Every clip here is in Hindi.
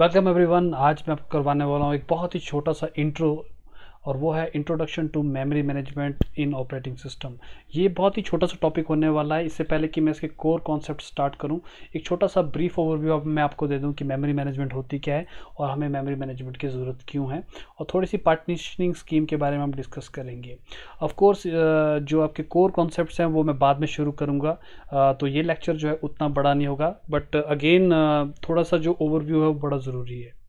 वेलकम एवरीवन आज मैं आपको करवाने वाला हूँ एक बहुत ही छोटा सा इंट्रो और वो है introduction to memory management in operating system ये बहुत ही छोटा सा टॉपिक होने वाला है इससे पहले कि मैं इसके कोर कॉन्सेप्ट स्टार्ट करूँ एक छोटा सा ब्रीफ ओवरव्यू अब मैं आपको दे दूँ कि मेमोरी मैनेजमेंट होती क्या है और हमें मेमोरी मैनेजमेंट की ज़रूरत क्यों है और थोड़ी सी पार्टनिशनिंग स्कीम के बारे में हम डिस्कस करेंगे ऑफकोर्स जो आपके कोर कॉन्सेप्ट हैं वो मैं बाद में शुरू करूँगा तो ये लेक्चर जो है उतना बड़ा नहीं होगा बट अगेन थोड़ा सा जो ओवरव्यू है वो बड़ा ज़रूरी है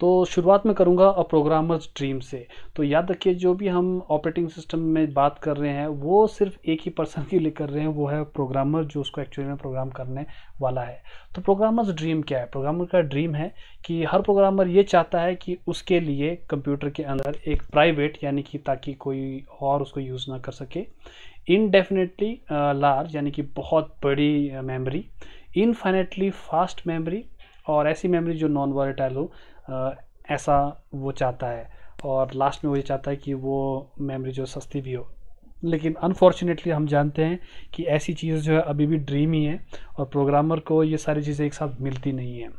तो शुरुआत में करूँगा अ प्रोग्रामर्स ड्रीम से तो याद रखिए जो भी हम ऑपरेटिंग सिस्टम में बात कर रहे हैं वो सिर्फ एक ही पर्सन के लिए कर रहे हैं वो है प्रोग्रामर जो उसको एक्चुअली में प्रोग्राम करने वाला है तो प्रोग्रामर्स ड्रीम क्या है प्रोग्रामर का ड्रीम है कि हर प्रोग्रामर ये चाहता है कि उसके लिए कंप्यूटर के अंदर एक प्राइवेट यानी कि ताकि कोई और उसको यूज़ ना कर सके इनडेफिनेटली लार्ज यानी कि बहुत बड़ी मेमोरी इनफाइनेटली फास्ट मेमोरी और ऐसी मेमोरी जो नॉन वॉलेटाइल हो ऐसा वो चाहता है और लास्ट में वो ये चाहता है कि वो मेमोरी जो सस्ती भी हो लेकिन अनफॉर्चुनेटली हम जानते हैं कि ऐसी चीज़ जो है अभी भी ड्रीम ही है और प्रोग्रामर को ये सारी चीज़ें एक साथ मिलती नहीं हैं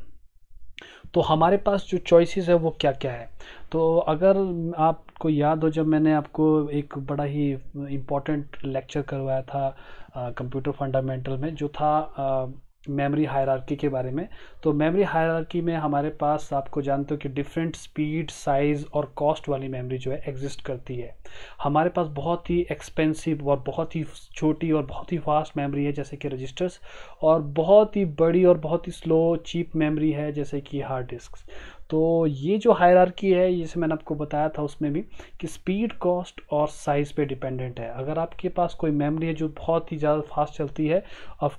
तो हमारे पास जो चॉइसेस है वो क्या क्या है तो अगर आपको याद हो जब मैंने आपको एक बड़ा ही इम्पोर्टेंट लेक्चर करवाया था कंप्यूटर फंडामेंटल में जो था मेमोरी हायरार्की के बारे में तो मेमोरी हायरार्की में हमारे पास आपको जानते हो कि डिफरेंट स्पीड साइज़ और कॉस्ट वाली मेमोरी जो है एग्जिस्ट करती है हमारे पास बहुत ही एक्सपेंसिव और बहुत ही छोटी और बहुत ही फास्ट मेमोरी है जैसे कि रजिस्टर्स और बहुत ही बड़ी और बहुत ही स्लो चीप मेमोरी है जैसे कि हार्ड डिस्क तो ये जो हायरार्की है जैसे मैंने आपको बताया था उसमें भी कि स्पीड कॉस्ट और साइज़ पे डिपेंडेंट है अगर आपके पास कोई मेमोरी है जो बहुत ही ज़्यादा फास्ट चलती है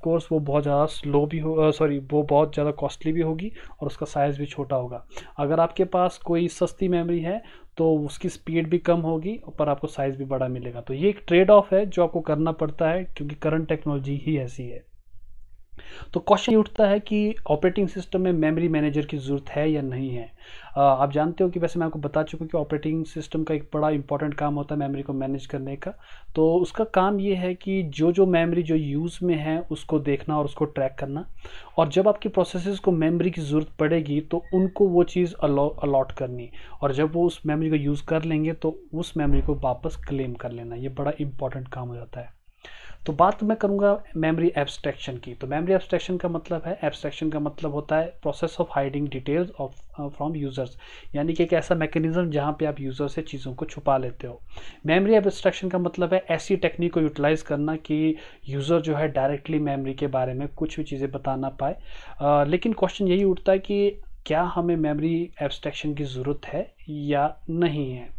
कोर्स वो बहुत ज़्यादा स्लो भी हो सॉरी वो बहुत ज़्यादा कॉस्टली भी होगी और उसका साइज़ भी छोटा होगा अगर आपके पास कोई सस्ती मेमरी है तो उसकी स्पीड भी कम होगी पर आपको साइज़ भी बड़ा मिलेगा तो ये एक ट्रेड ऑफ है जो आपको करना पड़ता है क्योंकि करंट टेक्नोलॉजी ही ऐसी है तो क्वेश्चन ये उठता है कि ऑपरेटिंग सिस्टम में मेमोरी मैनेजर की ज़रूरत है या नहीं है आप जानते हो कि वैसे मैं आपको बता चुका हूँ कि ऑपरेटिंग सिस्टम का एक बड़ा इंपॉर्टेंट काम होता है मेमोरी को मैनेज करने का तो उसका काम ये है कि जो जो मेमोरी जो यूज़ में है उसको देखना और उसको ट्रैक करना और जब आपकी प्रोसेस को मेमोरी की ज़रूरत पड़ेगी तो उनको वो चीज़ अलॉट करनी और जब वो उस मेमोरी को यूज़ कर लेंगे तो उस मेमोरी को वापस क्लेम कर लेना ये बड़ा इंपॉर्टेंट काम हो जाता है तो बात तो मैं करूँगा मेमोरी एब्स्ट्रैक्शन की तो मेमोरी एब्स्ट्रैक्शन का मतलब है एब्स्ट्रैक्शन का मतलब होता है process of hiding details of from users यानी कि एक ऐसा मैकेनिज्म जहाँ पे आप यूज़र से चीज़ों को छुपा लेते हो मेमोरी एब्स्ट्रैक्शन का मतलब है ऐसी टेक्निक को यूटिलाइज़ करना कि यूज़र जो है डायरेक्टली मेमोरी के बारे में कुछ भी चीज़ें बता ना पाए आ, uh, लेकिन क्वेश्चन यही उठता है कि क्या हमें मेमोरी एब्स्ट्रैक्शन की ज़रूरत है या नहीं है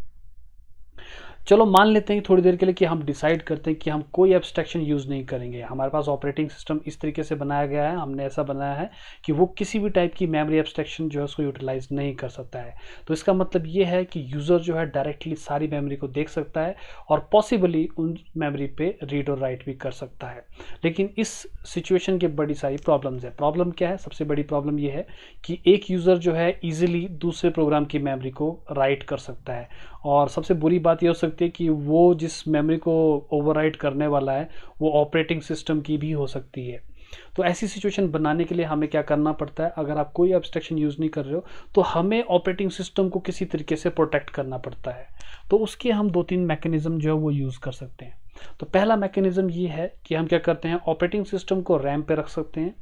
चलो मान लेते हैं थोड़ी देर के लिए कि हम डिसाइड करते हैं कि हम कोई एब्स्ट्रैक्शन यूज़ नहीं करेंगे हमारे पास ऑपरेटिंग सिस्टम इस तरीके से बनाया गया है हमने ऐसा बनाया है कि वो किसी भी टाइप की मेमोरी एब्स्ट्रैक्शन जो है उसको यूटिलाइज नहीं कर सकता है तो इसका मतलब ये है कि यूज़र जो है डायरेक्टली सारी मेमोरी को देख सकता है और पॉसिबली उन मेमोरी पे रीड और राइट भी कर सकता है लेकिन इस सिचुएशन के बड़ी सारी प्रॉब्लम्स है प्रॉब्लम क्या है सबसे बड़ी प्रॉब्लम ये है कि एक यूज़र जो है ईजिली दूसरे प्रोग्राम की मेमरी को राइट कर सकता है और सबसे बुरी बात यह हो सकती सकती है कि वो जिस मेमोरी को ओवरराइट करने वाला है वो ऑपरेटिंग सिस्टम की भी हो सकती है तो ऐसी सिचुएशन बनाने के लिए हमें क्या करना पड़ता है अगर आप कोई एब्स्ट्रक्शन यूज़ नहीं कर रहे हो तो हमें ऑपरेटिंग सिस्टम को किसी तरीके से प्रोटेक्ट करना पड़ता है तो उसके हम दो तीन मैकेनिज़्म जो है वो यूज़ कर सकते हैं तो पहला मैकेनिज़्म ये है कि हम क्या करते हैं ऑपरेटिंग सिस्टम को रैम पे रख सकते हैं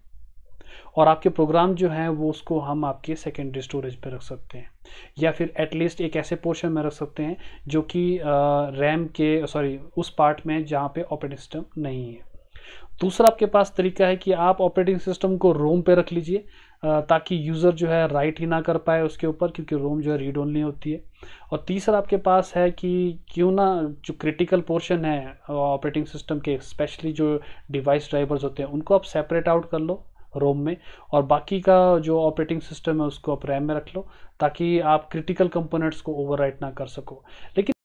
और आपके प्रोग्राम जो हैं वो उसको हम आपके सेकेंडरी स्टोरेज पर रख सकते हैं या फिर एटलीस्ट एक ऐसे पोर्शन में रख सकते हैं जो कि रैम के सॉरी उस पार्ट में जहाँ पे ऑपरेटिंग सिस्टम नहीं है दूसरा आपके पास तरीका है कि आप ऑपरेटिंग सिस्टम को रोम पे रख लीजिए ताकि यूज़र जो है राइट ही ना कर पाए उसके ऊपर क्योंकि रोम जो है रीड ओनली होती है और तीसरा आपके पास है कि क्यों ना जो क्रिटिकल पोर्शन है ऑपरेटिंग सिस्टम के स्पेशली जो डिवाइस ड्राइवर्स होते हैं उनको आप सेपरेट आउट कर लो रोम में और बाकी का जो ऑपरेटिंग सिस्टम है उसको आप रैम में रख लो ताकि आप क्रिटिकल कंपोनेंट्स को ओवरराइट ना कर सको लेकिन